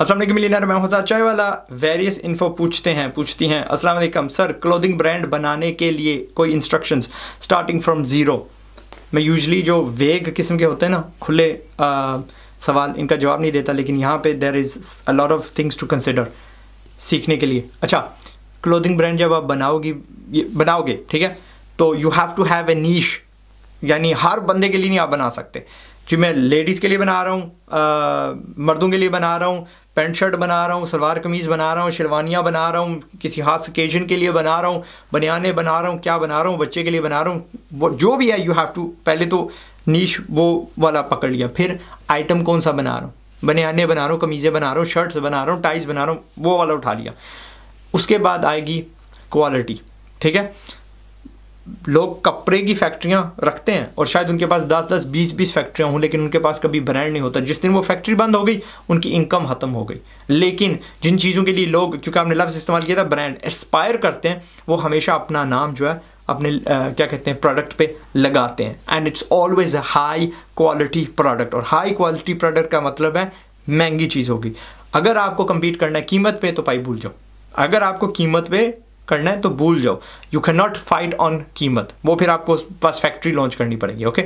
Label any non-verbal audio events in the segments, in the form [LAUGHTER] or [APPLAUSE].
असलम मैं हजार चाय वाला वेरियस इन्फो पूछते हैं पूछती हैं अस्सलाम वालेकुम सर क्लोथिंग ब्रांड बनाने के लिए कोई इंस्ट्रक्शंस स्टार्टिंग फ्रॉम ज़ीरो मैं यूजली जो वेग किस्म के होते हैं ना खुले आ, सवाल इनका जवाब नहीं देता लेकिन यहाँ पे there is a lot of things to consider सीखने के लिए अच्छा क्लोथिंग ब्रांड जब आप बनाओगी बनाओगे ठीक है तो you have to have a niche यानी हर बंदे के लिए नहीं आप बना सकते जो मैं लेडीज़ के लिए बना रहा हूँ मर्दों के लिए बना रहा हूँ पेंट शर्ट बना रहा हूँ सलवार कमीज़ बना रहा हूँ शेरवानियाँ बना रहा हूँ किसी खास ओकेजन के लिए बना रहा हूँ बनियाने बना रहा हूँ क्या बना रहा हूँ बच्चे के लिए बना रहा हूँ वो जो भी है यू हैव टू पहले तो नीच वो वाला पकड़ लिया फिर आइटम कौन सा बना रहा हूँ बनियाने बना रहा हूँ कमीज़ें बना रहा हूँ शर्ट्स बना रहा हूँ टाइज बना रहा हूँ वो वाला उठा लिया उसके बाद आएगी क्वालिटी ठीक है लोग कपड़े की फैक्ट्रियाँ रखते हैं और शायद उनके पास दस दस बीस बीस फैक्ट्रियां हों लेकिन उनके पास कभी ब्रांड नहीं होता जिस दिन वो फैक्ट्री बंद हो गई उनकी इनकम ख़त्म हो गई लेकिन जिन चीज़ों के लिए लोग चूँकि आपने लफ्ज़ इस्तेमाल किया था ब्रांड एस्पायर करते हैं वो हमेशा अपना नाम जो है अपने आ, क्या कहते हैं प्रोडक्ट पे लगाते हैं and it's always a high quality product और हाई क्वालिटी प्रोडक्ट का मतलब है महंगी चीज़ होगी अगर आपको कम्पीट करना है कीमत पे तो पाई भूल जाओ अगर आपको कीमत पे करना है तो भूल जाओ you can not fight on कीमत वो फिर आपको उस पास फैक्ट्री लॉन्च करनी पड़ेगी okay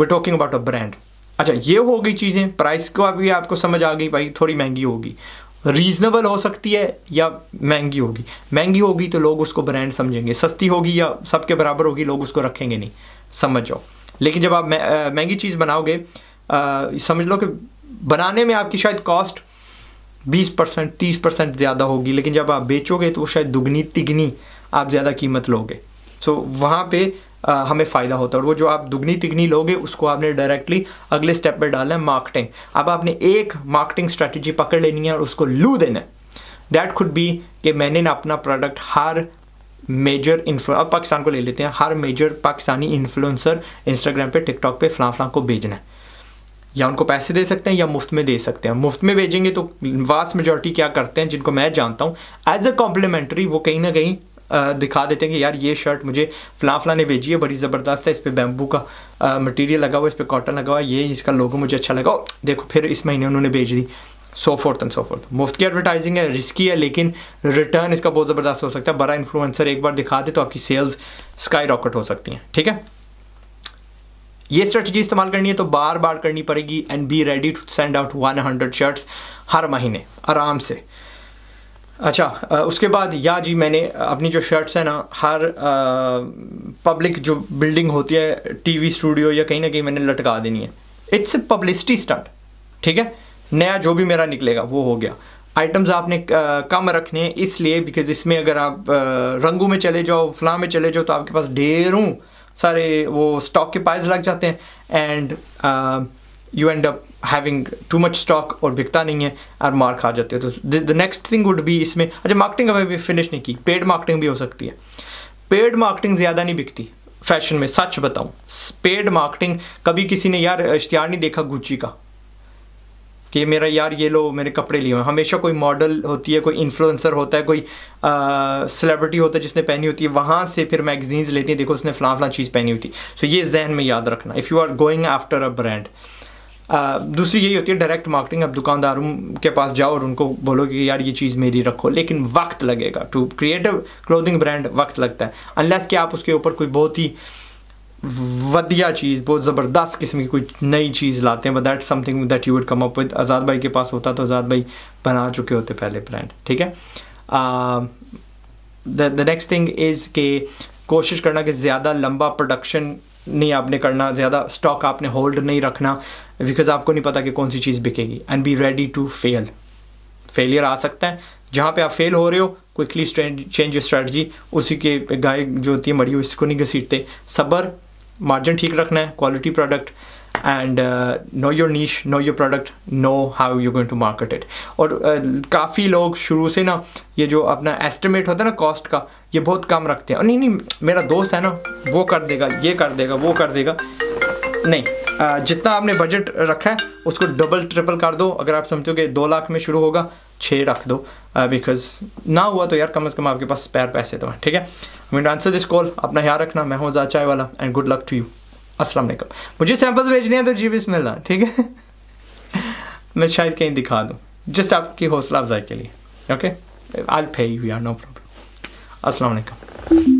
we talking about a brand अच्छा ये हो गई चीज़ें प्राइस को अभी आपको समझ आ गई भाई थोड़ी महंगी होगी रीजनेबल हो सकती है या महंगी होगी महंगी होगी तो लोग उसको ब्रांड समझेंगे सस्ती होगी या सबके बराबर होगी लोग उसको रखेंगे नहीं समझ जाओ लेकिन जब आप महंगी चीज़ बनाओगे आ, समझ लो कि बनाने में आपकी शायद कॉस्ट बीस परसेंट तीस परसेंट ज़्यादा होगी लेकिन जब आप बेचोगे तो वो शायद दुगनी तिगनी आप ज़्यादा कीमत लोगे सो so, वहाँ पे आ, हमें फ़ायदा होता है और वो जो आप दुगनी तिगनी लोगे उसको आपने डायरेक्टली अगले स्टेप पे डालना है मार्केटिंग अब आपने एक मार्केटिंग स्ट्रेटजी पकड़ लेनी है और उसको लू देना है दैट खुड बी कि मैंने ना अपना प्रोडक्ट हर मेजर इन्फ्लु अब पाकिस्तान को ले लेते हैं हर मेजर पाकिस्तानी इन्फ्लुएंसर इंस्टाग्राम पे टिकटॉक पे फलां फलां को भेजना है या उनको पैसे दे सकते हैं या मुफ्त में दे सकते हैं मुफ्त में भेजेंगे तो वास्ट मेजोरिटी क्या करते हैं जिनको मैं जानता हूँ एज अ कॉम्प्लीमेंट्री वो कहीं ना कहीं दिखा देते हैं कि यार ये शर्ट मुझे फला फला ने भेजी है बड़ी ज़बरदस्त है इस पर बैम्बू का मटेरियल लगा हुआ इस पर कॉटन लगा हुआ ये इसका लोगो मुझे अच्छा लगा देखो फिर इस महीने उन्होंने भेज दी so forth and so forth मुफ्त की एडवर्टाइजिंग है रिस्की है लेकिन रिटर्न इसका बहुत ज़बरदस्त हो सकता है बड़ा इन्फ्लुएंसर एक बार दिखा दे तो आपकी सेल्स स्काई रॉकेट हो सकती हैं ठीक है ये स्ट्रेटजी इस्तेमाल करनी है तो बार बार करनी पड़ेगी and be ready to send out 100 shirts हर महीने आराम से अच्छा उसके बाद या जी मैंने अपनी जो शर्ट्स हैं ना हर पब्लिक जो बिल्डिंग होती है टीवी स्टूडियो या कहीं ना कहीं मैंने लटका देनी है इट्स पब्लिसिटी स्टार्ट ठीक है नया जो भी मेरा निकलेगा वो हो गया आइटम्स आपने कम रखने हैं इसलिए बिकॉज इसमें अगर आप रंगों में चले जाओ फ्लाह में चले जाओ तो आपके पास ढेरों सारे वो स्टॉक के पाइज लग जाते हैं and you end up having too much stock और बिकता नहीं है और मार खा जाते हैं तो द नेक्स्ट थिंग वुड भी इसमें अच्छा मार्केटिंग अभी भी फिनिश नहीं की पेड मार्केटिंग भी हो सकती है पेड मार्केटिंग ज़्यादा नहीं बिकती फैशन में सच बताऊँ पेड मार्केटिंग कभी किसी ने यार इश्तिहार नहीं देखा गुची का कि मेरा यार ये लो मेरे कपड़े लिए हुए हमेशा कोई मॉडल होती है कोई इन्फ्लुएंसर होता है कोई सेलिब्रिटी होता है जिसने पहनी होती है वहाँ से फिर मैगजीन्स लेती हैं देखो उसने फ़लाँ फ़लाँ चीज़ पहनी होती सो ये जहन में याद रखना if you are going after a brand दूसरी यही होती है डायरेक्ट मार्केटिंग अब दुकानदारों के पास जाओ और उनको बोलो कि यार ये चीज़ मेरी रखो लेकिन वक्त लगेगा to creative clothing clothing brand वक्त लगता है अनलेस कि आप उसके ऊपर कोई बहुत ही वधिया चीज़ बहुत ज़बरदस्त किस्म की कुछ नई चीज़ लाते हैं that something that you would come up with Azad भाई के पास होता तो आज़ाद भाई बना चुके होते पहले ब्रांड ठीक है द नेक्स्ट थिंग इज़ के कोशिश करना कि ज़्यादा लंबा प्रोडक्शन नहीं आपने करना ज़्यादा स्टॉक आपने होल्ड नहीं रखना बिकॉज आपको नहीं पता कि कौन सी चीज़ बिकेगी and be ready to fail failure आ सकता है जहाँ पे आप फेल हो रहे हो क्विकली चेंज स्ट्रेटजी उसी के गाय जो होती है मरी हो इसको नहीं घसीटते सब्र मार्जिन ठीक रखना है quality product and know your niche know your product know how you going to market it और uh, काफ़ी लोग शुरू से ना ये जो अपना एस्टिमेट होता है ना कॉस्ट का ये बहुत कम रखते हैं और नहीं नहीं मेरा दोस्त है ना वो कर देगा ये कर देगा वो कर देगा नहीं जितना आपने बजट रखा है उसको डबल ट्रिपल कर दो अगर आप समझते हो कि दो लाख में शुरू होगा छः रख दो बिकॉज ना हुआ तो यार कम अज़ कम आपके पास पैर पैसे तो हैं ठीक है मीन आंसर दिस कॉल अपना ख्याल रखना मैं हूँ चाय वाला and good luck to you अस्सलाम वालेकुम मुझे सैंपल्स भेजने हैं तो जी बिस्मिल्लाह ठीक है [LAUGHS] मैं शायद कहीं दिखा दूँ जस्ट आपकी हौसला अफजाई के लिए ओके आई पे यू आर नो प्रॉब्लम अस्सलाम